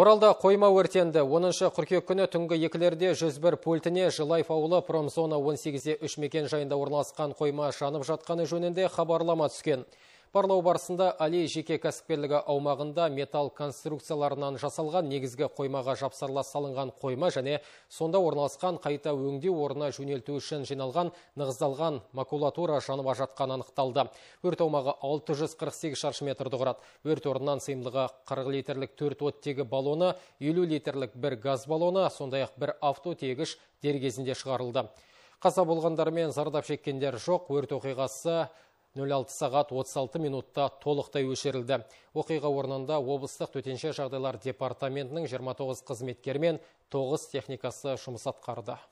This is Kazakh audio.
Оралда қойма өртенді. 10-шы қыркүйек күні түнгі екілерде 101 пультіне Жылайф ауылы промзона 18-е үшмекен жайында орналасқан қойма шанып жатқаны жөнінде қабарлама түскен. Барлау барысында Али жеке кәсіпкерлігі аумағында метал конструкцияларынан жасалған негізгі қоймаға жапсарлас салынған қойма және сонда орналасқан қайта өңдеу орнына жөнелту үшін жиналған нығыздалған макулатура жанып жатқаны анықталды. Өрт аумағы 648 шаршы метрді құрады. Өрт орнынан сыйымдылығы 40 литрлік 4 оттегі баллоны, 50 литрлік бір газ баллоны, сондай-ақ бір автотегіш дер шығарылды. Қаза болғандар мен зардап шеккендер жоқ. Өрт оқиғасы 06 сағат 36 минутта толықтай өшерілді. Оқиға орнында облыстық төтенше жағдайлар департаментінің 29 қызметкермен 9 техникасы жұмыс атқарды.